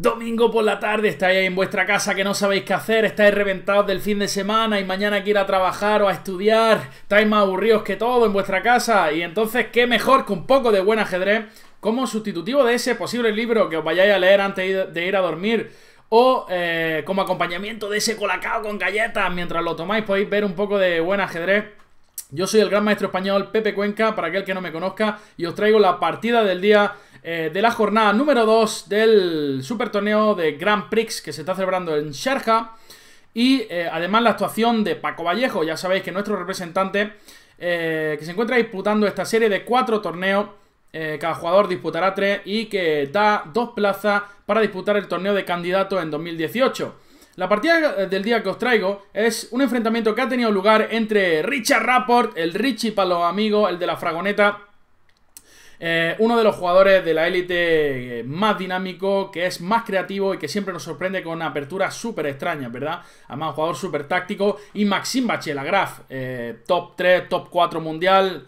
Domingo por la tarde, estáis en vuestra casa que no sabéis qué hacer, estáis reventados del fin de semana y mañana hay que ir a trabajar o a estudiar, estáis más aburridos que todo en vuestra casa y entonces qué mejor que un poco de buen ajedrez como sustitutivo de ese posible libro que os vayáis a leer antes de ir a dormir o eh, como acompañamiento de ese colacao con galletas mientras lo tomáis podéis ver un poco de buen ajedrez. Yo soy el gran maestro español Pepe Cuenca, para aquel que no me conozca, y os traigo la partida del día eh, de la jornada número 2 del Super Torneo de Grand Prix que se está celebrando en Sharjah. Y eh, además la actuación de Paco Vallejo, ya sabéis que nuestro representante eh, que se encuentra disputando esta serie de cuatro torneos. cada jugador disputará tres y que da dos plazas para disputar el torneo de candidato en 2018. La partida del día que os traigo es un enfrentamiento que ha tenido lugar entre Richard Rapport, el Richie para los amigos, el de la fragoneta, eh, uno de los jugadores de la élite eh, más dinámico, que es más creativo y que siempre nos sorprende con aperturas súper extrañas, ¿verdad? Además, un jugador súper táctico. Y Maxim Bachelagraf, eh, top 3, top 4 mundial,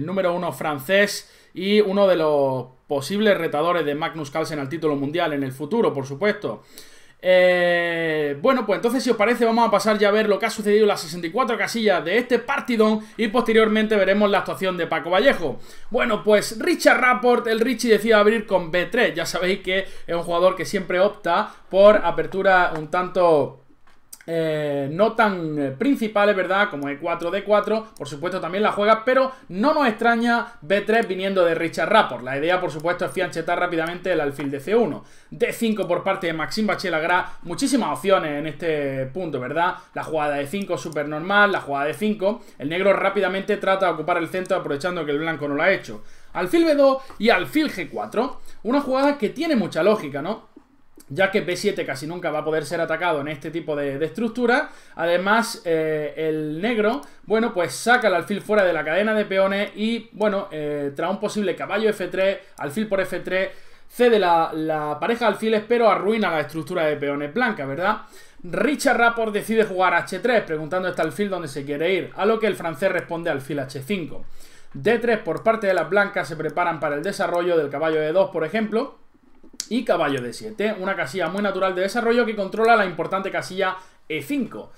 número 1 francés y uno de los posibles retadores de Magnus Carlsen al título mundial en el futuro, por supuesto. Eh, bueno, pues entonces si os parece vamos a pasar ya a ver lo que ha sucedido en las 64 casillas de este partidón y posteriormente veremos la actuación de Paco Vallejo. Bueno, pues Richard Rapport, el Richie decide abrir con B3, ya sabéis que es un jugador que siempre opta por apertura un tanto eh, no tan eh, principales, ¿verdad? Como E4, D4, por supuesto también la juega, pero no nos extraña B3 viniendo de Richard Rapport. La idea, por supuesto, es fianchetar rápidamente el alfil de C1. D5 por parte de Maxim Bachelagra, muchísimas opciones en este punto, ¿verdad? La jugada de 5 súper normal, la jugada de 5. El negro rápidamente trata de ocupar el centro aprovechando que el blanco no lo ha hecho. Alfil B2 y alfil G4. Una jugada que tiene mucha lógica, ¿no? ya que B7 casi nunca va a poder ser atacado en este tipo de, estructura. Además, eh, el negro, bueno, pues saca el alfil fuera de la cadena de peones y, bueno, eh, trae un posible caballo F3, alfil por F3, cede la, pareja de alfiles, pero arruina la estructura de peones blanca, ¿verdad? Richard Rapport decide jugar H3, preguntando este alfil dónde se quiere ir, a lo que el francés responde alfil H5. D3 por parte de las blancas se preparan para el desarrollo del caballo E2, por ejemplo, y caballo de 7. Una casilla muy natural de desarrollo que controla la importante casilla E5.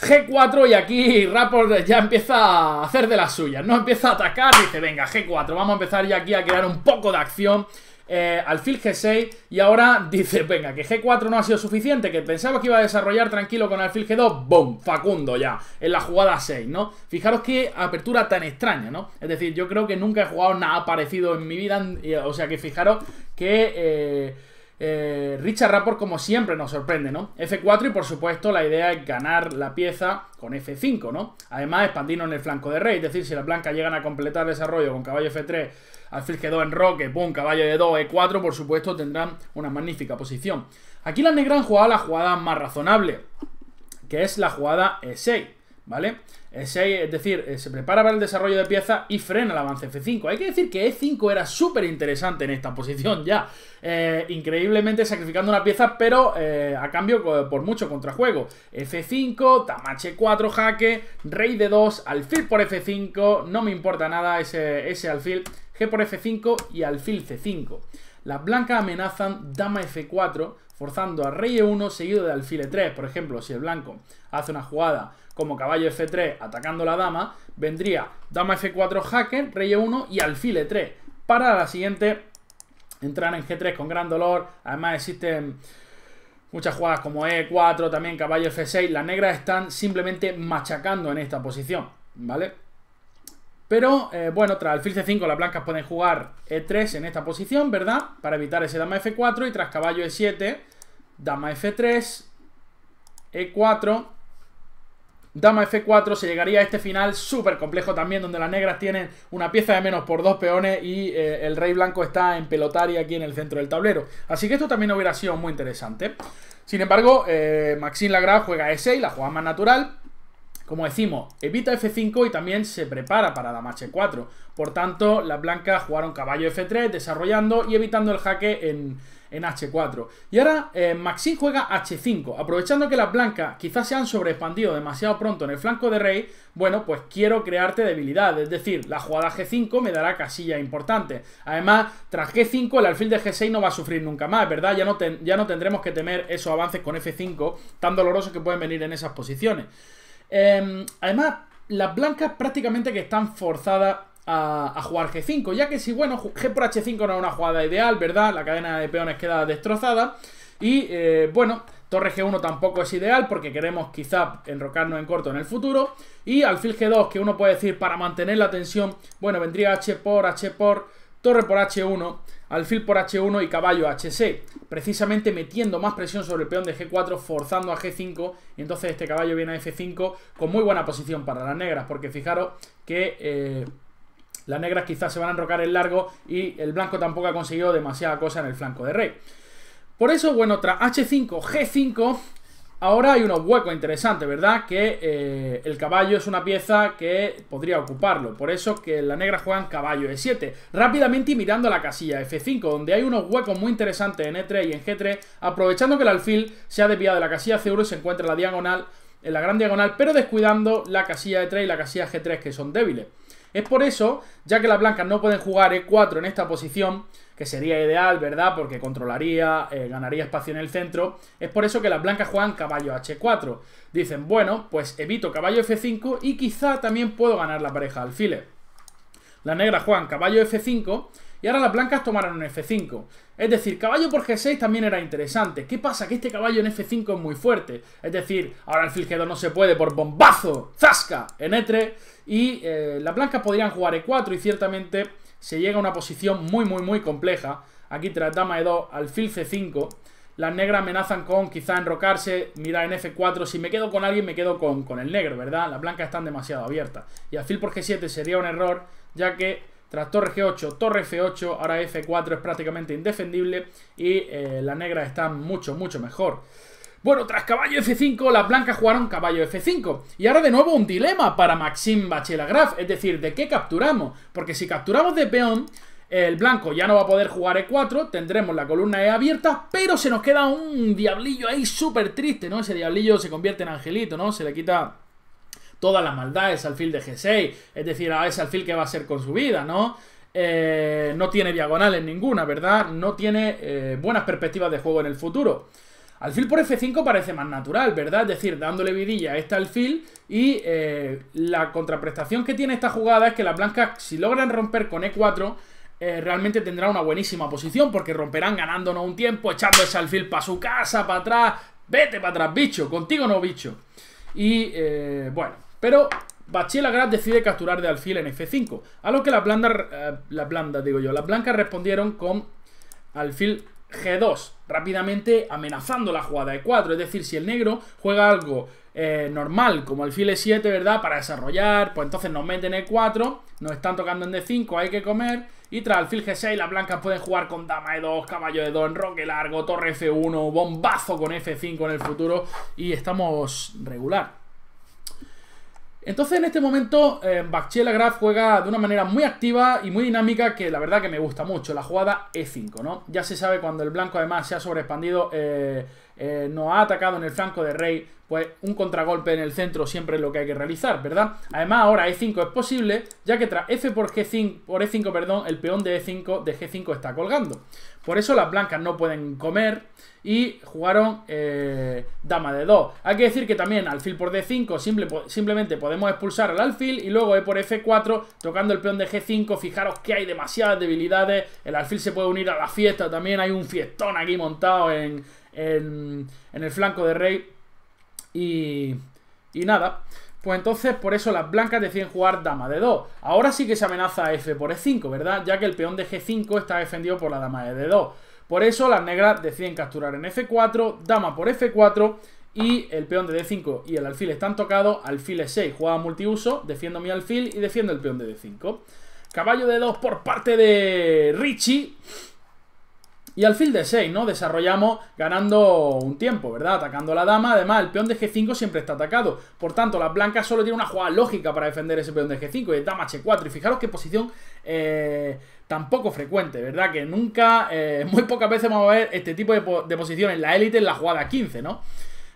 G4 y aquí Rapport ya empieza a hacer de las suyas, no empieza a atacar, dice venga G4, vamos a empezar ya aquí a crear un poco de acción eh, alfil G6 y ahora dice, venga, que G4 no ha sido suficiente, que pensaba que iba a desarrollar tranquilo con alfil G2, ¡boom! Facundo ya, en la jugada 6, ¿no? Fijaros qué apertura tan extraña, ¿no? Es decir, yo creo que nunca he jugado nada parecido en mi vida, eh, o sea que fijaros que... Eh, eh, Richard Rapport, como siempre, nos sorprende, ¿no? F4 y, por supuesto, la idea es ganar la pieza con F5, ¿no? Además, expandirnos en el flanco de rey, es decir, si las blancas llegan a completar desarrollo con caballo F3, alfil G2 en roque, pum, caballo de 2 E4, por supuesto, tendrán una magnífica posición. Aquí las negras han jugado la jugada más razonable, que es la jugada E6, ¿vale? es decir, eh, se prepara para el desarrollo de pieza y frena el avance F5. Hay que decir que E5 era súper interesante en esta posición ya, eh, increíblemente sacrificando una pieza, pero eh, a cambio por mucho contrajuego. F5, tamache 4 jaque, rey de 2, alfil por F5, no me importa nada ese, ese alfil, G por F5 y alfil C5. Las blancas amenazan dama F4, forzando a rey E1 seguido de alfil E3. Por ejemplo, si el blanco hace una jugada como caballo F3 atacando la dama, vendría dama F4 hacker rey E1 y alfil E3. Para la siguiente, entrar en G3 con gran dolor. Además existen muchas jugadas como E4, también caballo F6. Las negras están simplemente machacando en esta posición, ¿vale? Pero, eh, bueno, tras alfil C5 las blancas pueden jugar E3 en esta posición, ¿verdad? Para evitar ese dama F4 y tras caballo E7, dama F3, E4 dama f4, se llegaría a este final súper complejo también, donde las negras tienen una pieza de menos por dos peones y eh, el rey blanco está en pelotaria aquí en el centro del tablero. Así que esto también hubiera sido muy interesante. Sin embargo, eh, Maxine Lagrave juega e6, la juega más natural, como decimos, evita F5 y también se prepara para dama H4. Por tanto, las blancas jugaron caballo F3, desarrollando y evitando el jaque en, en H4. Y ahora eh, juega H5, aprovechando que las blancas quizás se han sobreexpandido demasiado pronto en el flanco de rey, bueno, pues quiero crearte debilidad, es decir, la jugada G5 me dará casilla importante. Además, tras G5 el alfil de G6 no va a sufrir nunca más, ¿verdad? Ya no, ya no tendremos que temer esos avances con F5 tan dolorosos que pueden venir en esas posiciones. Em, además, las blancas prácticamente que están forzadas a, jugar G5, ya que si, bueno, G por H5 no es una jugada ideal, ¿verdad? La cadena de peones queda destrozada. Y, eh, bueno, torre G1 tampoco es ideal porque queremos quizá enrocarnos en corto en el futuro. Y alfil G2, que uno puede decir para mantener la tensión, bueno, vendría H por, H por, torre por H1, alfil por H1 y caballo h Precisamente metiendo más presión sobre el peón de G4, forzando a G5. Y entonces este caballo viene a F5 con muy buena posición para las negras, porque fijaros que... Eh, las negras quizás se van a enrocar el largo y el blanco tampoco ha conseguido demasiada cosa en el flanco de rey. Por eso, bueno, tras H5, G5, ahora hay unos huecos interesantes, ¿verdad? Que eh, el caballo es una pieza que podría ocuparlo. Por eso que la negra juegan caballo E7. Rápidamente y mirando la casilla F5, donde hay unos huecos muy interesantes en E3 y en G3, aprovechando que el alfil se ha desviado de la casilla C1 y se encuentra en la diagonal, en la gran diagonal, pero descuidando la casilla E3 y la casilla G3, que son débiles. Es por eso, ya que las blancas no pueden jugar E4 en esta posición, que sería ideal, ¿verdad? Porque controlaría, eh, ganaría espacio en el centro. Es por eso que las blancas juegan caballo H4. Dicen, bueno, pues evito caballo F5 y quizá también puedo ganar la pareja alfiler. Las negras juegan caballo F5 y ahora las blancas tomaron en F5. Es decir, caballo por G6 también era interesante. ¿Qué pasa? Que este caballo en F5 es muy fuerte. Es decir, ahora el fil G2 no se puede por bombazo. ¡Zasca! En E3. Y eh, las blancas podrían jugar E4 y ciertamente se llega a una posición muy, muy, muy compleja. Aquí tras dama E2, alfil C5. Las negras amenazan con quizá enrocarse, mira en F4. Si me quedo con alguien, me quedo con, con el negro, ¿verdad? Las blancas están demasiado abiertas. Y alfil por G7 sería un error, ya que tras torre G8, torre F8, ahora F4 es prácticamente indefendible y eh, las negras están mucho, mucho mejor. Bueno, tras caballo F5, las blancas jugaron caballo F5. Y ahora de nuevo un dilema para Maxim Bachelagraf, es decir, ¿de qué capturamos? Porque si capturamos de peón, el blanco ya no va a poder jugar E4, tendremos la columna E abierta, pero se nos queda un diablillo ahí súper triste, ¿no? Ese diablillo se convierte en angelito, ¿no? Se le quita toda la maldad es alfil de G6, es decir, a ah, ese alfil que va a ser con su vida, ¿no? Eh, no tiene diagonales ninguna, ¿verdad? No tiene eh, buenas perspectivas de juego en el futuro. Alfil por F5 parece más natural, ¿verdad? Es decir, dándole vidilla a este alfil y eh, la contraprestación que tiene esta jugada es que las blancas, si logran romper con E4, realmente tendrán una buenísima posición porque romperán ganándonos un tiempo, echando ese alfil para su casa, para atrás. Vete para atrás, bicho, contigo no, bicho. Y bueno, pero Bachelagras decide capturar de alfil en F5, a lo que las blandas, eh, las digo yo, las blancas respondieron con alfil G2, rápidamente amenazando la jugada E4, es decir, si el negro juega algo eh, normal como alfil E7, ¿verdad? Para desarrollar, pues entonces nos meten E4, nos están tocando en D5, hay que comer, y tras alfil G6 las blancas pueden jugar con dama E2, caballo E2, enroque largo, torre F1, bombazo con F5 en el futuro, y estamos regular. Entonces en este momento eh, Graf juega de una manera muy activa y muy dinámica que la verdad que me gusta mucho, la jugada E5, ¿no? Ya se sabe cuando el blanco además se ha sobreexpandido eh, eh, nos ha atacado en el flanco de Rey, pues un contragolpe en el centro siempre es lo que hay que realizar, ¿verdad? Además ahora E5 es posible, ya que tras F por, G5, por E5 perdón, el peón de E5 de G5 está colgando. Por eso las blancas no pueden comer y jugaron eh, dama de 2. Hay que decir que también alfil por D5 simple, simplemente podemos expulsar al alfil y luego E por F4 tocando el peón de G5. Fijaros que hay demasiadas debilidades. El alfil se puede unir a la fiesta, también hay un fiestón aquí montado en en, el flanco de rey. Y, y nada, pues entonces por eso las blancas deciden jugar dama de 2. Ahora sí que se amenaza F por E5, ¿verdad? Ya que el peón de G5 está defendido por la dama de D2. Por eso las negras deciden capturar en F4, dama por F4 y el peón de D5 y el alfil están tocados, alfil E6, juega multiuso, defiendo mi alfil y defiendo el peón de D5. Caballo de 2 por parte de Richie y al fil de 6, ¿no? Desarrollamos ganando un tiempo, ¿verdad? Atacando a la dama. Además, el peón de G5 siempre está atacado. Por tanto, las blancas solo tienen una jugada lógica para defender ese peón de G5 y el dama H4. Y fijaros qué posición eh, tan poco frecuente, ¿verdad? Que nunca, eh, muy pocas veces vamos a ver este tipo de, posiciones la élite en la jugada 15, ¿no?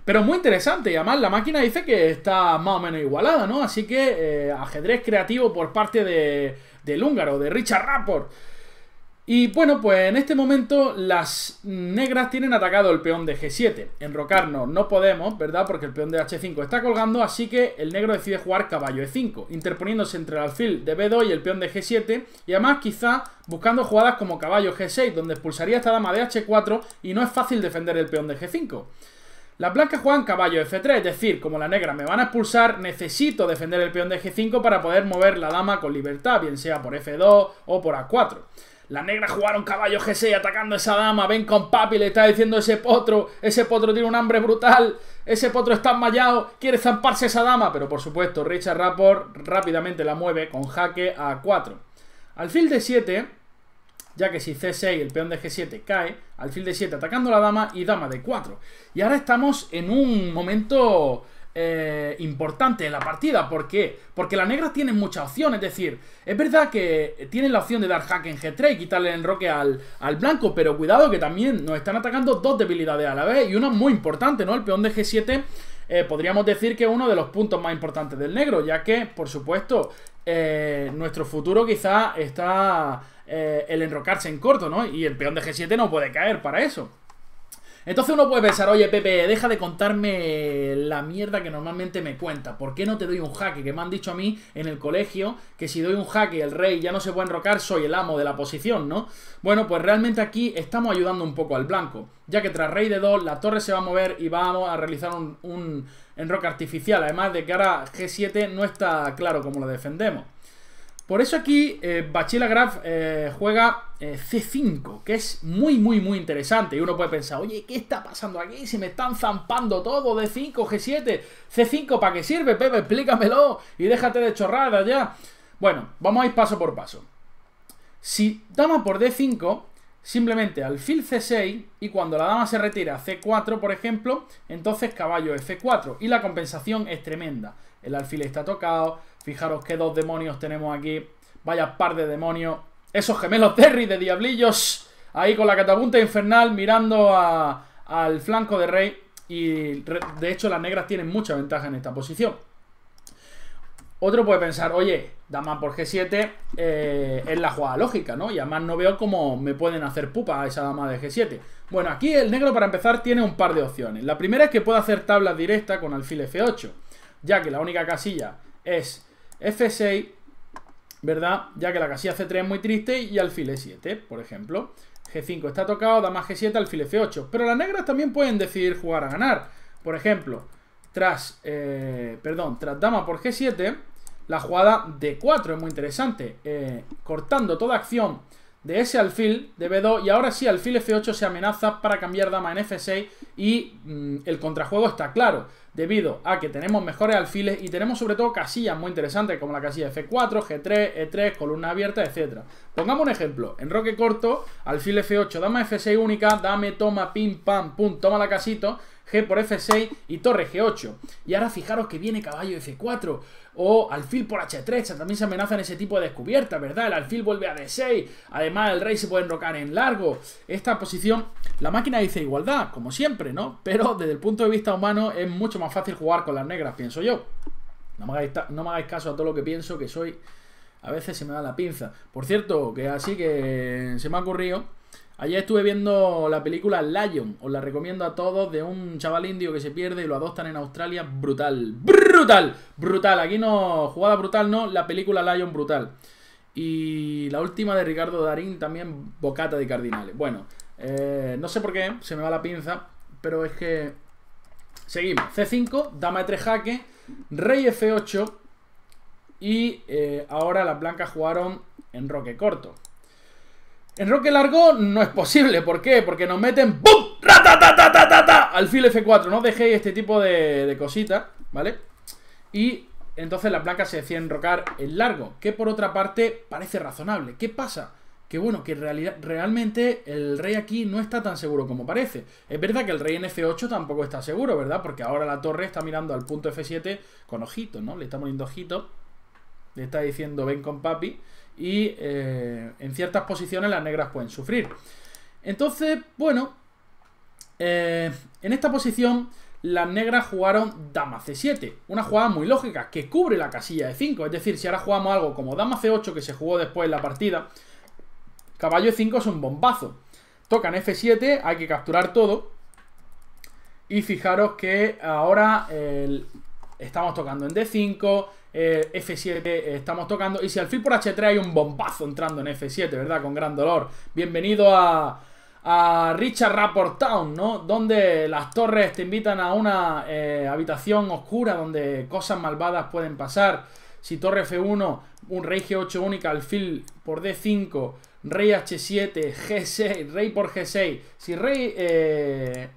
Pero muy interesante, y además la máquina dice que está más o menos igualada, ¿no? Así que eh, ajedrez creativo por parte de, del húngaro, de Richard Rapport. Y bueno, pues en este momento las negras tienen atacado el peón de G7. Enrocarnos no podemos, ¿verdad? Porque el peón de H5 está colgando, así que el negro decide jugar caballo E5, interponiéndose entre el alfil de B2 y el peón de G7, y además quizá buscando jugadas como caballo G6, donde expulsaría esta dama de H4 y no es fácil defender el peón de G5. Las blancas juegan caballo F3, es decir, como la negra me van a expulsar, necesito defender el peón de G5 para poder mover la dama con libertad, bien sea por F2 o por A4. La negra jugaron caballo G6 atacando a esa dama. Ven con papi, le está diciendo ese potro. Ese potro tiene un hambre brutal. Ese potro está enmayado. Quiere zamparse esa dama. Pero por supuesto, Richard Rapport rápidamente la mueve con jaque a 4. Alfil de 7 ya que si C6 el peón de G7 cae, alfil de 7 atacando a la dama y dama de 4. Y ahora estamos en un momento eh, importante en la partida. ¿Por qué? Porque las negras tienen mucha opción. Es decir, es verdad que tienen la opción de dar hack en G3 y quitarle el enroque al, blanco, pero cuidado que también nos están atacando dos debilidades a la vez y una muy importante, ¿no? El peón de G7 eh, podríamos decir que es uno de los puntos más importantes del negro, ya que, por supuesto, eh, nuestro futuro quizá está el enrocarse en corto, ¿no? Y el peón de G7 no puede caer para eso. Entonces uno puede pensar, oye Pepe, deja de contarme la mierda que normalmente me cuenta. ¿Por qué no te doy un jaque? Que me han dicho a mí en el colegio que si doy un jaque el rey ya no se puede enrocar, soy el amo de la posición, ¿no? Bueno, pues realmente aquí estamos ayudando un poco al blanco, ya que tras rey de 2 la torre se va a mover y vamos a realizar un enroque artificial. Además de que ahora G7 no está claro cómo lo defendemos. Por eso aquí eh, Graf eh, juega eh, C5, que es muy, muy, muy interesante. Y uno puede pensar, oye, ¿qué está pasando aquí? Se me están zampando todo de 5, G7. ¿C5 para qué sirve, Pepe? Explícamelo y déjate de chorradas ya. Bueno, vamos a ir paso por paso. Si dama por D5, simplemente alfil C6 y cuando la dama se retira C4, por ejemplo, entonces caballo c 4 y la compensación es tremenda. El alfil está tocado, Fijaros qué dos demonios tenemos aquí. Vaya par de demonios. Esos gemelos Terry de diablillos. Ahí con la catapulta infernal mirando al flanco de Rey. Y de hecho las negras tienen mucha ventaja en esta posición. Otro puede pensar, oye, dama por G7 eh, es la jugada lógica, ¿no? Y además no veo cómo me pueden hacer pupa a esa dama de G7. Bueno, aquí el negro para empezar tiene un par de opciones. La primera es que puede hacer tabla directa con alfil F8, ya que la única casilla es F6, ¿verdad? Ya que la casilla C3 es muy triste y alfil e 7 por ejemplo. G5 está tocado, dama G7, alfil F8. Pero las negras también pueden decidir jugar a ganar. Por ejemplo, tras, eh, perdón, tras dama por G7, la jugada D4 es muy interesante. Eh, cortando toda acción de ese alfil de B2 y ahora sí alfil F8 se amenaza para cambiar dama en F6 y mm, el contrajuego está claro debido a que tenemos mejores alfiles y tenemos sobre todo casillas muy interesantes como la casilla F4, G3, E3, columna abierta, etc. Pongamos un ejemplo, en roque corto, alfil F8, dama F6 única, dame, toma, pim, pam, pum, toma la casito, G por F6 y torre G8. Y ahora fijaros que viene caballo F4 o alfil por H3. También se amenazan ese tipo de descubierta ¿verdad? El alfil vuelve a D6. Además, el rey se puede enrocar en largo. Esta posición, la máquina dice igualdad, como siempre, ¿no? Pero desde el punto de vista humano es mucho más fácil jugar con las negras, pienso yo. No me hagáis, caso a todo lo que pienso, que soy... A veces se me da la pinza. Por cierto, que así que se me ha ocurrido Ayer estuve viendo la película Lion, os la recomiendo a todos, de un chaval indio que se pierde y lo adoptan en Australia. Brutal, brutal, brutal. Aquí no, jugada brutal no, la película Lion brutal. Y la última de Ricardo Darín, también Bocata de Cardinales. Bueno, eh, no sé por qué, se me va la pinza, pero es que... Seguimos, C5, dama de 3 jaque, rey F8 y eh, ahora las blancas jugaron en roque corto. En roque largo no es posible. ¿Por qué? Porque nos meten ¡Bum! Al Alfil F4. No dejéis este tipo de, cositas, ¿vale? Y entonces la placa se decía enrocar en largo, que por otra parte parece razonable. ¿Qué pasa? Que bueno, que realmente el rey aquí no está tan seguro como parece. Es verdad que el rey en F8 tampoco está seguro, ¿verdad? Porque ahora la torre está mirando al punto F7 con ojito, ¿no? Le está poniendo ojito Le está diciendo ven con papi y eh, en ciertas posiciones las negras pueden sufrir. Entonces, bueno, eh, en esta posición las negras jugaron dama c7, una jugada muy lógica que cubre la casilla de 5, es decir, si ahora jugamos algo como dama c8 que se jugó después en la partida, caballo e5 es un bombazo. Tocan f7, hay que capturar todo y fijaros que ahora estamos tocando en d5, eh, F7 eh, estamos tocando. Y si al fin por H3 hay un bombazo entrando en F7, ¿verdad? Con gran dolor. Bienvenido a, Richard Rapport Town, ¿no? Donde las torres te invitan a una eh, habitación oscura donde cosas malvadas pueden pasar. Si torre F1, un rey G8 única, alfil por D5, rey H7, G6, rey por G6. Si rey... Eh,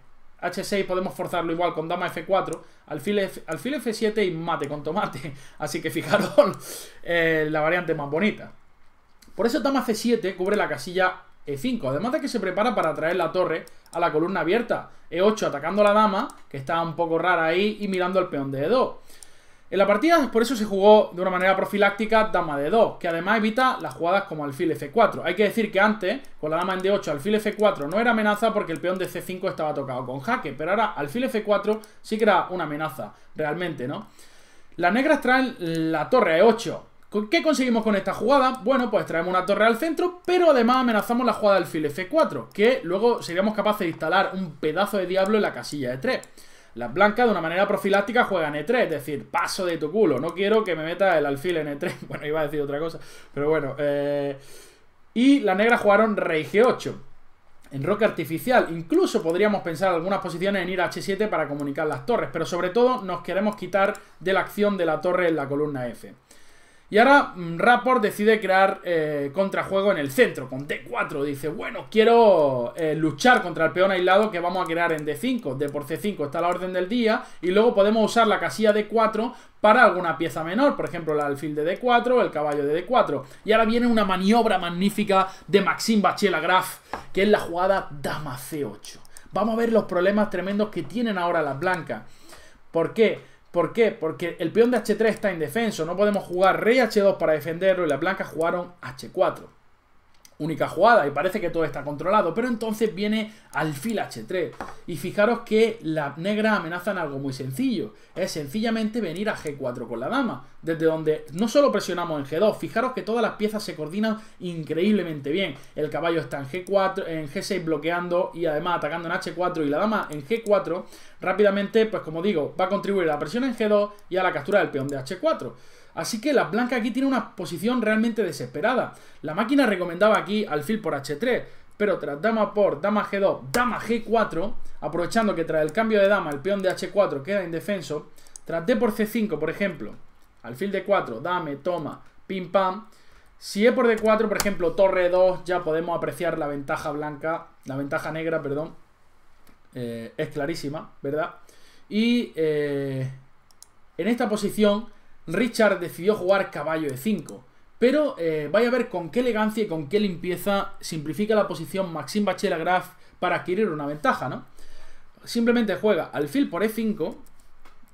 H6 podemos forzarlo igual con dama F4, alfil, F, alfil F7 y mate con tomate. Así que fijaros eh, la variante más bonita. Por eso dama C7 cubre la casilla E5, además de que se prepara para traer la torre a la columna abierta. E8 atacando a la dama, que está un poco rara ahí, y mirando al peón de E2. En la partida, por eso se jugó de una manera profiláctica dama de 2, que además evita las jugadas como alfil f4. Hay que decir que antes, con la dama en d8, alfil f4 no era amenaza porque el peón de c5 estaba tocado con jaque, pero ahora alfil f4 sí que era una amenaza, realmente, ¿no? Las negras traen la torre e8. ¿Qué conseguimos con esta jugada? Bueno, pues traemos una torre al centro, pero además amenazamos la jugada alfil f4, que luego seríamos capaces de instalar un pedazo de diablo en la casilla de 3 las blancas de una manera profiláctica juegan E3, es decir, paso de tu culo, no quiero que me meta el alfil en E3. Bueno, iba a decir otra cosa, pero bueno. Eh, y las negras jugaron Rey G8 en roque artificial. Incluso podríamos pensar algunas posiciones en ir a H7 para comunicar las torres, pero sobre todo nos queremos quitar de la acción de la torre en la columna F. Y ahora mm, Rapport decide crear eh, contrajuego en el centro, con D4. Dice, bueno, quiero eh, luchar contra el peón aislado que vamos a crear en D5. D por C5 está la orden del día. Y luego podemos usar la casilla D4 para alguna pieza menor. Por ejemplo, el alfil de D4, el caballo de D4. Y ahora viene una maniobra magnífica de Maxim Bachelagraf, que es la jugada dama C8. Vamos a ver los problemas tremendos que tienen ahora las blancas. ¿Por qué? ¿Por qué? Porque el peón de h3 está indefenso. No podemos jugar rey h2 para defenderlo y las blancas jugaron h4 única jugada y parece que todo está controlado, pero entonces viene fil h3 y fijaros que las negras amenazan algo muy sencillo, es sencillamente venir a g4 con la dama, desde donde no solo presionamos en g2, fijaros que todas las piezas se coordinan increíblemente bien, el caballo está en g4, en g6 bloqueando y además atacando en h4 y la dama en g4, rápidamente pues como digo, va a contribuir a la presión en g2 y a la captura del peón de h4. Así que la blanca aquí tiene una posición realmente desesperada. La máquina recomendaba que al alfil por h3, pero tras dama por dama g2, dama g4, aprovechando que tras el cambio de dama el peón de h4 queda indefenso, tras d por c5, por ejemplo, alfil de 4, dame, toma, pim pam. Si e por d4, por ejemplo, torre 2, ya podemos apreciar la ventaja blanca, la ventaja negra, perdón, eh, es clarísima, ¿verdad? Y eh, en esta posición, Richard decidió jugar caballo de 5 pero eh, vaya a ver con qué elegancia y con qué limpieza simplifica la posición Maxim Bachela Graf para adquirir una ventaja, ¿no? Simplemente juega alfil por e5,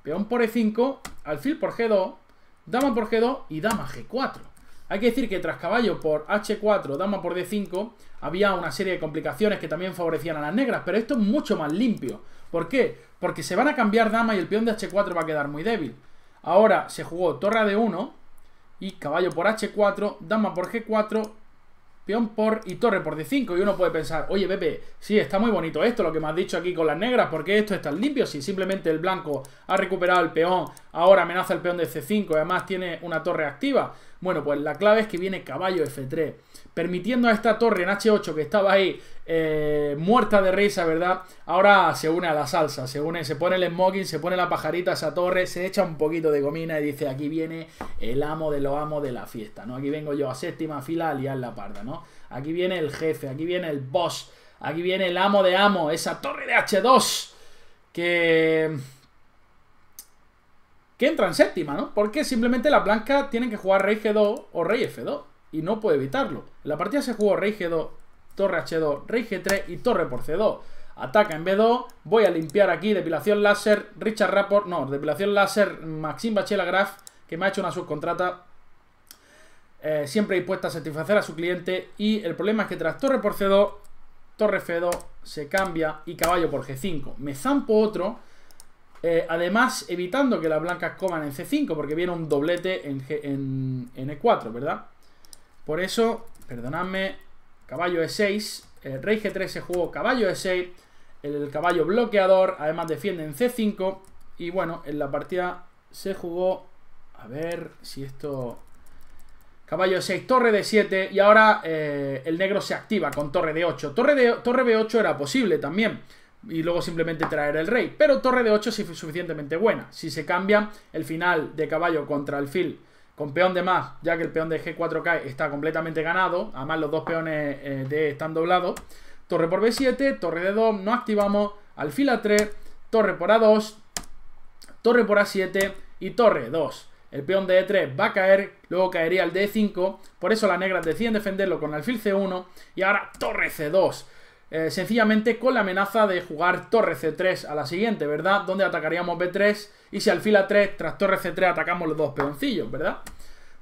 peón por e5, alfil por g2, dama por g2 y dama g4. Hay que decir que tras caballo por h4, dama por d5, había una serie de complicaciones que también favorecían a las negras, pero esto es mucho más limpio. ¿Por qué? Porque se van a cambiar dama y el peón de h4 va a quedar muy débil. Ahora se jugó torre de 1 y caballo por H4, dama por G4, peón por y torre por D5. Y uno puede pensar, oye Pepe, sí, está muy bonito esto, lo que me has dicho aquí con las negras, porque esto está limpio? Si simplemente el blanco ha recuperado el peón, ahora amenaza el peón de C5 y además tiene una torre activa. Bueno, pues la clave es que viene caballo F3, permitiendo a esta torre en H8 que estaba ahí eh, muerta de risa, ¿verdad? Ahora se une a la salsa, se une, se pone el smoking, se pone la pajarita a esa torre, se echa un poquito de comina y dice, aquí viene el amo de los amos de la fiesta, ¿no? Aquí vengo yo a séptima fila a liar la parda, ¿no? Aquí viene el jefe, aquí viene el boss, aquí viene el amo de amo, esa torre de H2 que que entra en séptima, ¿no? Porque simplemente la blanca tienen que jugar rey G2 o rey F2 y no puede evitarlo. la partida se jugó rey G2, torre H2, rey G3 y torre por C2. Ataca en B2, voy a limpiar aquí, depilación láser, Richard Rapport, no, depilación láser, Maxim Bachelagraf, que me ha hecho una subcontrata eh, siempre dispuesta a satisfacer a su cliente y el problema es que tras torre por C2, torre F2 se cambia y caballo por G5. Me zampo otro eh, además, evitando que las blancas coman en C5, porque viene un doblete en, E4, e ¿verdad? Por eso, perdonadme, caballo E6, el eh, rey G3 se jugó caballo E6, el caballo bloqueador, además defiende en C5, y bueno, en la partida se jugó, a ver si esto... Caballo E6, torre de 7 y ahora eh, el negro se activa con torre de 8. Torre, torre B8 era posible también, y luego simplemente traer el rey. Pero torre de 8 es suficientemente buena. Si se cambia el final de caballo contra alfil con peón de más, ya que el peón de G4 cae está completamente ganado, además los dos peones eh, de están doblados, torre por B7, torre de 2, no activamos, alfil A3, torre por A2, torre por A7 y torre 2. El peón de E3 va a caer, luego caería el D5, por eso las negras deciden defenderlo con alfil C1 y ahora torre C2. Eh, sencillamente con la amenaza de jugar torre C3 a la siguiente, ¿verdad? Donde atacaríamos B3 y si alfil A3 tras torre C3 atacamos los dos peoncillos, ¿verdad?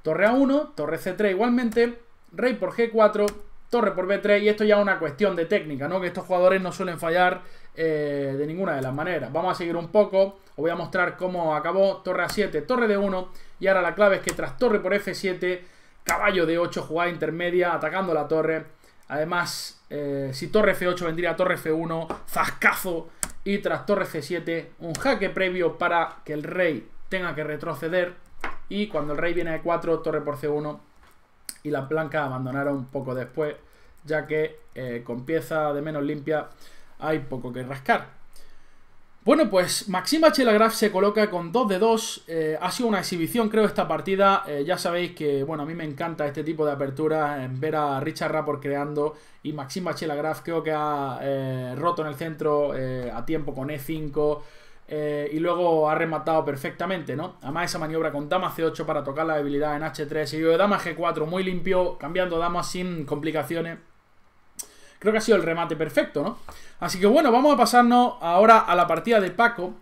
Torre A1, torre C3 igualmente, rey por G4, torre por B3 y esto ya es una cuestión de técnica, ¿no? Que estos jugadores no suelen fallar eh, de ninguna de las maneras. Vamos a seguir un poco, os voy a mostrar cómo acabó torre A7, torre de 1 y ahora la clave es que tras torre por F7, caballo de 8 jugada intermedia atacando la torre. Además, eh, si torre F8 vendría torre F1, zascazo. Y tras torre C7, un jaque previo para que el rey tenga que retroceder. Y cuando el rey viene a E4, torre por C1. Y las blancas abandonaron un poco después, ya que eh, con pieza de menos limpia hay poco que rascar. Bueno, pues Maxim Chelagraf se coloca con 2 de 2. Eh, ha sido una exhibición, creo, esta partida. Eh, ya sabéis que, bueno, a mí me encanta este tipo de apertura, Ver a Richard Rapport creando y Maxim Chelagraf creo que ha eh, roto en el centro a tiempo con E5. y luego ha rematado perfectamente, ¿no? Además esa maniobra con dama C8 para tocar la debilidad en H3. Y de dama G4 muy limpio, cambiando damas sin complicaciones. Creo que ha sido el remate perfecto, ¿no? Así que bueno, vamos a pasarnos ahora a la partida de Paco.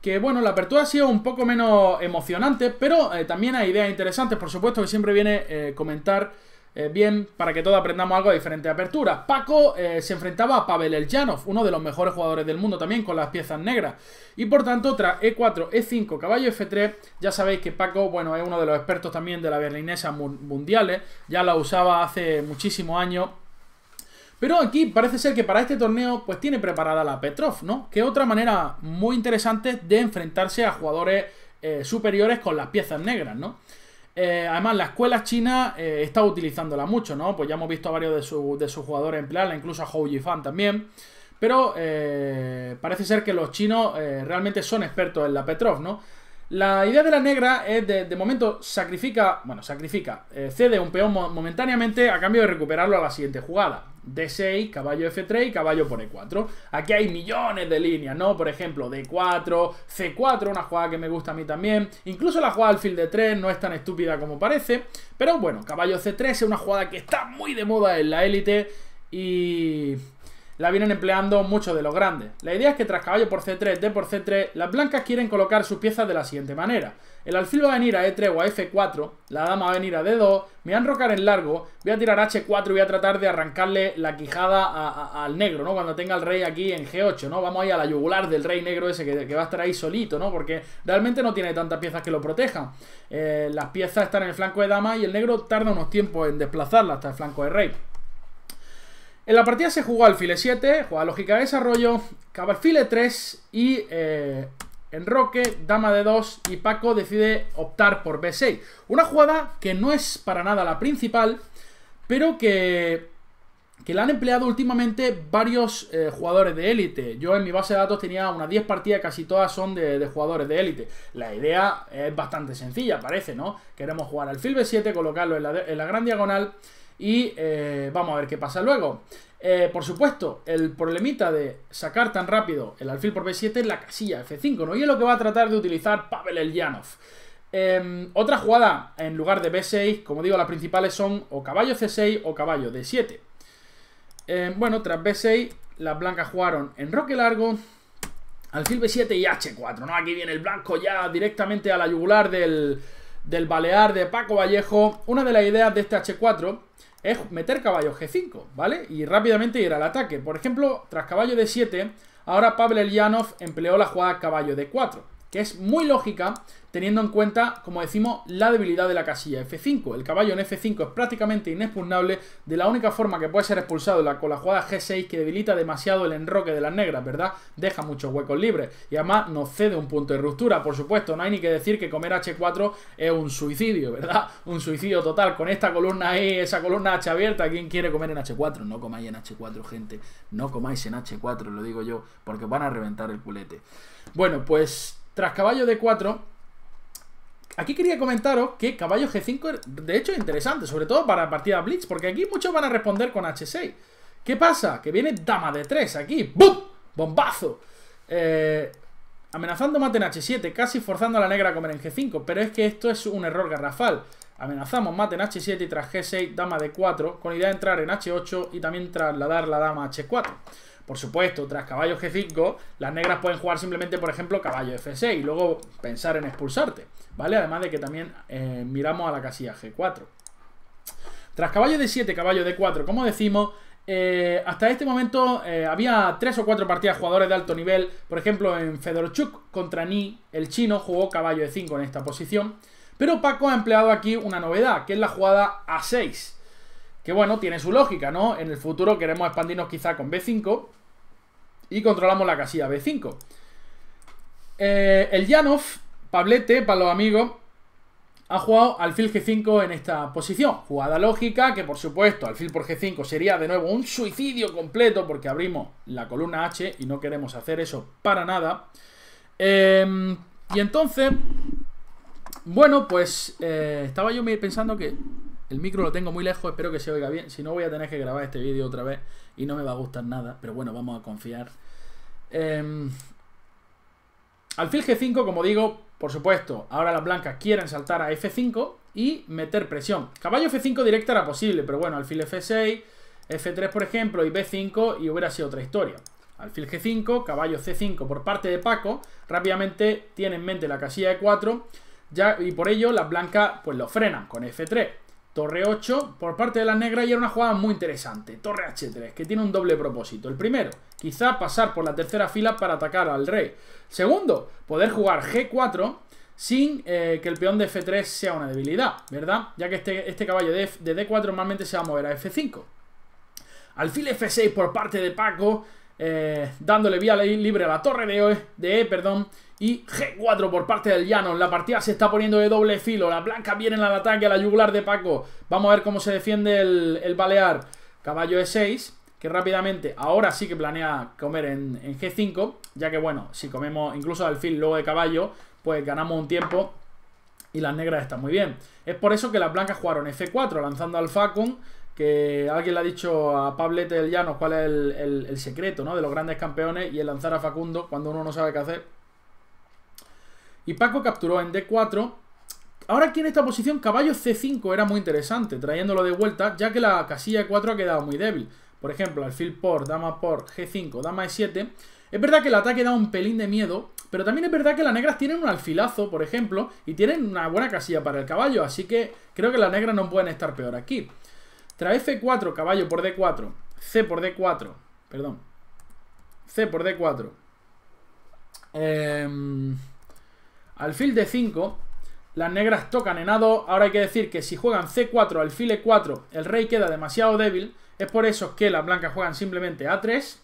Que bueno, la apertura ha sido un poco menos emocionante, pero eh, también hay ideas interesantes, por supuesto, que siempre viene a eh, comentar eh, bien para que todos aprendamos algo de diferentes aperturas. Paco se enfrentaba a Pavel Eljanov, uno de los mejores jugadores del mundo también, con las piezas negras. Y por tanto, otra E4, E5, caballo F3, ya sabéis que Paco, bueno, es uno de los expertos también de la berlinesa mundiales, ya la usaba hace muchísimos años pero aquí parece ser que para este torneo pues tiene preparada la Petrov, ¿no? Que otra manera muy interesante de enfrentarse a jugadores eh, superiores con las piezas negras, ¿no? Eh, además, la escuela china eh, está utilizándola mucho, ¿no? Pues ya hemos visto a varios de, su, sus jugadores emplearla, incluso a Hou Fan también. Pero parece ser que los chinos realmente son expertos en la Petrov, ¿no? La idea de la negra es, de, momento, sacrifica, bueno, sacrifica, eh, cede un peón momentáneamente a cambio de recuperarlo a la siguiente jugada. D6, caballo F3 y caballo por E4. Aquí hay millones de líneas, ¿no? Por ejemplo, D4, C4, una jugada que me gusta a mí también. Incluso la jugada alfil de 3 no es tan estúpida como parece. Pero bueno, caballo C3 es una jugada que está muy de moda en la élite y la vienen empleando muchos de los grandes. La idea es que tras caballo por C3, D por C3, las blancas quieren colocar sus piezas de la siguiente manera. El alfil va a venir a E3 o a F4, la dama va a venir a D2, me va a enrocar en largo, voy a tirar H4 y voy a tratar de arrancarle la quijada al negro, ¿no? Cuando tenga el rey aquí en G8, ¿no? Vamos ahí a la yugular del rey negro ese que, va a estar ahí solito, ¿no? Porque realmente no tiene tantas piezas que lo protejan. Eh, las piezas están en el flanco de dama y el negro tarda unos tiempos en desplazarla hasta el flanco de rey. En la partida se jugó file 7, juega lógica de desarrollo, file 3 y en eh, enroque, dama de 2 y Paco decide optar por b6. Una jugada que no es para nada la principal, pero que, que la han empleado últimamente varios eh, jugadores de élite. Yo en mi base de datos tenía unas 10 partidas, casi todas son de, jugadores de élite. La idea es bastante sencilla, parece, ¿no? Queremos jugar alfil b7, colocarlo en la gran diagonal y eh, vamos a ver qué pasa luego. Eh, por supuesto, el problemita de sacar tan rápido el alfil por B7 es la casilla F5, ¿no? Y es lo que va a tratar de utilizar Pavel Eljanov Eh, em, otra jugada en lugar de B6, como digo, las principales son o caballo C6 o caballo D7. Em, bueno, tras B6, las blancas jugaron en roque largo, alfil B7 y H4, ¿no? Aquí viene el blanco ya directamente a la yugular del, del balear de Paco Vallejo. Una de las ideas de este H4 es meter caballo G5, ¿vale? Y rápidamente ir al ataque. Por ejemplo, tras caballo D7, ahora Pavel yanov empleó la jugada caballo D4 que es muy lógica teniendo en cuenta, como decimos, la debilidad de la casilla F5. El caballo en F5 es prácticamente inexpugnable, de la única forma que puede ser expulsado la, con la jugada G6 que debilita demasiado el enroque de las negras, ¿verdad? Deja muchos huecos libres y además nos cede un punto de ruptura, por supuesto, no hay ni que decir que comer H4 es un suicidio, ¿verdad? Un suicidio total, con esta columna ahí, esa columna H abierta, ¿quién quiere comer en H4? No comáis en H4, gente, no comáis en H4, lo digo yo, porque van a reventar el culete. Bueno, pues tras caballo D4, aquí quería comentaros que caballo G5, de hecho, es interesante, sobre todo para partida Blitz, porque aquí muchos van a responder con H6. ¿Qué pasa? Que viene dama D3 aquí, ¡bum! ¡Bombazo! Eh, amenazando mate en H7, casi forzando a la negra a comer en G5, pero es que esto es un error garrafal. Amenazamos mate en H7 y tras G6, dama D4, con idea de entrar en H8 y también trasladar la dama a H4. Por supuesto, tras caballo G5, las negras pueden jugar simplemente, por ejemplo, caballo F6 y luego pensar en expulsarte, ¿vale? Además de que también eh, miramos a la casilla G4. Tras caballo D7, caballo D4, como decimos, eh, hasta este momento eh, había tres o cuatro partidas jugadores de alto nivel. Por ejemplo, en Fedorchuk contra Ni, el chino jugó caballo E5 en esta posición. Pero Paco ha empleado aquí una novedad, que es la jugada A6. Que bueno, tiene su lógica, ¿no? En el futuro queremos expandirnos quizá con B5 y controlamos la casilla B5. Eh, el Yanov, Pablete, para los amigos, ha jugado alfil G5 en esta posición. Jugada lógica, que por supuesto alfil por G5 sería de nuevo un suicidio completo porque abrimos la columna H y no queremos hacer eso para nada. Em, y entonces, bueno, pues eh, estaba yo pensando que el micro lo tengo muy lejos, espero que se oiga bien. Si no, voy a tener que grabar este vídeo otra vez y no me va a gustar nada. Pero bueno, vamos a confiar. Em, alfil G5, como digo, por supuesto, ahora las blancas quieren saltar a F5 y meter presión. Caballo F5 directa era posible, pero bueno, alfil F6, F3 por ejemplo y B5 y hubiera sido otra historia. Alfil G5, caballo C5 por parte de Paco, rápidamente tiene en mente la casilla e 4 y por ello las blancas pues lo frenan con F3. Torre 8 por parte de la negra y era una jugada muy interesante. Torre H3, que tiene un doble propósito. El primero, quizá pasar por la tercera fila para atacar al rey. Segundo, poder jugar G4 sin eh, que el peón de F3 sea una debilidad, ¿verdad? Ya que este, este caballo de, de D4 normalmente se va a mover a F5. Alfil F6 por parte de Paco eh, dándole vía libre a la torre de E, de perdón, y G4 por parte del Llano. La partida se está poniendo de doble filo. La blanca viene al ataque, a la yugular de Paco. Vamos a ver cómo se defiende el, Balear. Caballo E6, que rápidamente, ahora sí que planea comer en, G5, ya que bueno, si comemos incluso al fin luego de caballo, pues ganamos un tiempo y las negras están muy bien. Es por eso que las blancas jugaron F4, lanzando al Facun que alguien le ha dicho a Pablete del Llano cuál es el, secreto ¿no? de los grandes campeones y el lanzar a Facundo cuando uno no sabe qué hacer. Y Paco capturó en D4. Ahora aquí en esta posición caballo C5 era muy interesante, trayéndolo de vuelta, ya que la casilla 4 ha quedado muy débil. Por ejemplo, alfil por, dama por, G5, dama E7. Es verdad que el ataque da un pelín de miedo, pero también es verdad que las negras tienen un alfilazo, por ejemplo, y tienen una buena casilla para el caballo, así que creo que las negras no pueden estar peor aquí. Trae C4, caballo por D4. C por D4. Perdón. C por D4. Eh, em, alfil D5. Las negras tocan en A2. Ahora hay que decir que si juegan C4, alfil E4, el rey queda demasiado débil. Es por eso que las blancas juegan simplemente A3.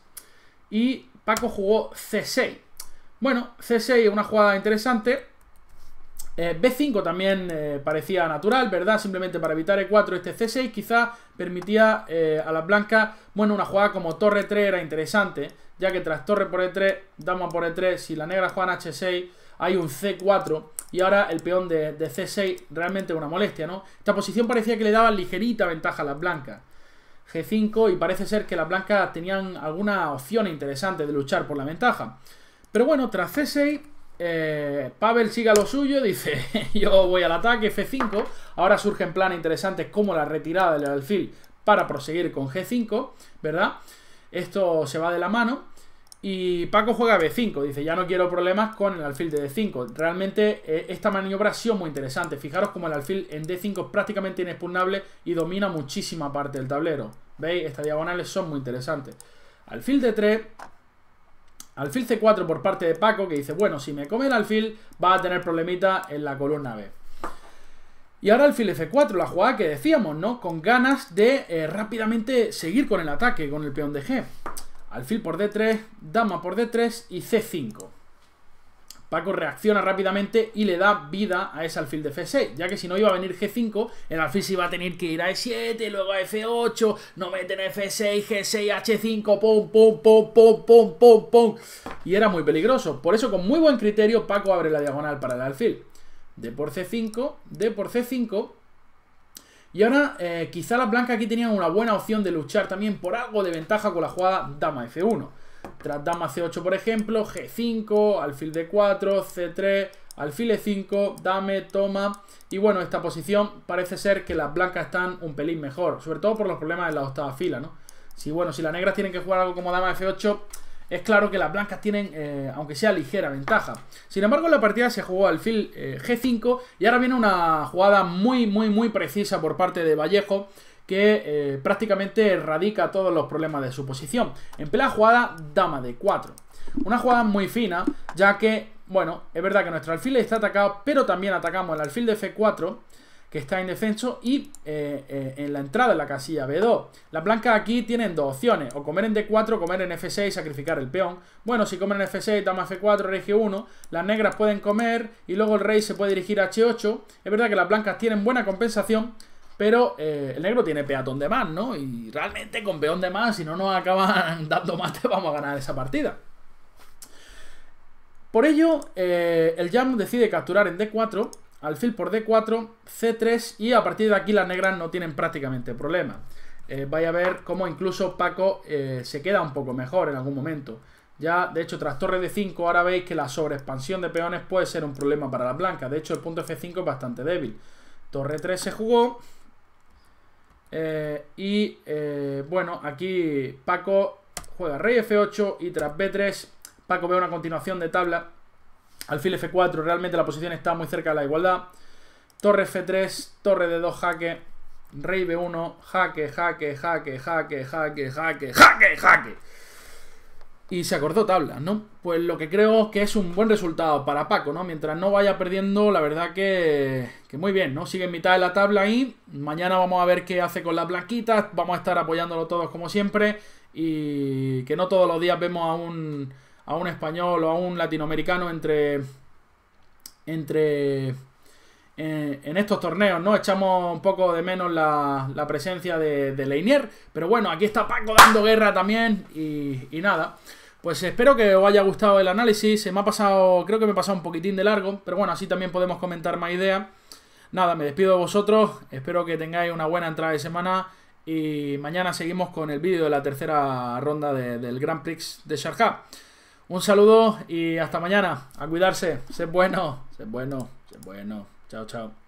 Y Paco jugó C6. Bueno, C6 es una jugada interesante eh, B5 también eh, parecía natural, ¿verdad? Simplemente para evitar E4 este C6 quizá permitía eh, a las blancas, bueno, una jugada como torre 3 era interesante, ya que tras torre por E3, dama por E3, si la negra juega H6 hay un C4 y ahora el peón de, de C6 realmente una molestia, ¿no? Esta posición parecía que le daba ligerita ventaja a las blancas. G5 y parece ser que las blancas tenían alguna opción interesante de luchar por la ventaja. Pero bueno, tras C6 eh, Pavel sigue lo suyo, dice yo voy al ataque F5, ahora surgen planes interesantes como la retirada del alfil para proseguir con G5, ¿verdad? Esto se va de la mano y Paco juega B5, dice ya no quiero problemas con el alfil de D5, realmente eh, esta maniobra ha sido muy interesante, fijaros como el alfil en D5 es prácticamente inexpugnable y domina muchísima parte del tablero, ¿veis? Estas diagonales son muy interesantes. Alfil de 3 Alfil C4 por parte de Paco, que dice, bueno, si me come el alfil, va a tener problemita en la columna B. Y ahora alfil F4, la jugada que decíamos, ¿no? Con ganas de eh, rápidamente seguir con el ataque, con el peón de G. Alfil por D3, dama por D3 y C5. Paco reacciona rápidamente y le da vida a ese alfil de F6, ya que si no iba a venir G5, el alfil se iba a tener que ir a E7, luego a F8, no meten F6, G6, H5, pum, pum, pum, pum, pum, pum, pum. Y era muy peligroso. Por eso, con muy buen criterio, Paco abre la diagonal para el alfil. de por C5, de por C5. Y ahora, eh, quizá las blancas aquí tenían una buena opción de luchar también por algo de ventaja con la jugada dama F1 tras dama C8 por ejemplo, G5, alfil D4, C3, alfil E5, dame, toma y bueno, esta posición parece ser que las blancas están un pelín mejor, sobre todo por los problemas de la octava fila, ¿no? Si bueno, si las negras tienen que jugar algo como dama F8, es claro que las blancas tienen, eh, aunque sea ligera, ventaja. Sin embargo, en la partida se jugó alfil eh, G5 y ahora viene una jugada muy, muy, muy precisa por parte de Vallejo que eh, prácticamente erradica todos los problemas de su posición. En la jugada dama de 4. Una jugada muy fina, ya que, bueno, es verdad que nuestro alfil está atacado, pero también atacamos el alfil de F4, que está indefenso, y eh, eh, en la entrada de la casilla B2. Las blancas aquí tienen dos opciones, o comer en D4, comer en F6, sacrificar el peón. Bueno, si comen en F6, dama F4, rey G1, las negras pueden comer, y luego el rey se puede dirigir a H8. Es verdad que las blancas tienen buena compensación, pero eh, el negro tiene peatón de más, ¿no? Y realmente con peón de más, si no nos acaban dando mate, vamos a ganar esa partida. Por ello, eh, el jam decide capturar en D4, alfil por D4, C3 y a partir de aquí las negras no tienen prácticamente problema. Eh, vaya a ver cómo incluso Paco se queda un poco mejor en algún momento. Ya, de hecho, tras torre de 5 ahora veis que la sobreexpansión de peones puede ser un problema para las blancas. De hecho, el punto F5 es bastante débil. Torre 3 se jugó, eh, y eh, bueno, aquí Paco juega rey F8 y tras B3. Paco ve una continuación de tabla. Alfil F4, realmente la posición está muy cerca de la igualdad. Torre F3, torre D2, jaque. Rey B1, jaque, jaque, jaque, jaque, jaque, jaque, jaque. jaque y se acordó tabla, ¿no? Pues lo que creo es que es un buen resultado para Paco, ¿no? Mientras no vaya perdiendo, la verdad que, que muy bien, ¿no? Sigue en mitad de la tabla ahí. Mañana vamos a ver qué hace con las blanquitas. Vamos a estar apoyándolo todos como siempre. Y que no todos los días vemos a un, a un español o a un latinoamericano entre... Entre eh, en, estos torneos, ¿no? Echamos un poco de menos la, presencia de, de, Leinier, pero bueno, aquí está Paco dando guerra también y, nada. Pues espero que os haya gustado el análisis, se me ha pasado, creo que me he pasado un poquitín de largo, pero bueno, así también podemos comentar más ideas. Nada, me despido de vosotros, espero que tengáis una buena entrada de semana y mañana seguimos con el vídeo de la tercera ronda del Grand Prix de Sharjah. Un saludo y hasta mañana. A cuidarse. Sed bueno, sed bueno, sed bueno. Chao, chao.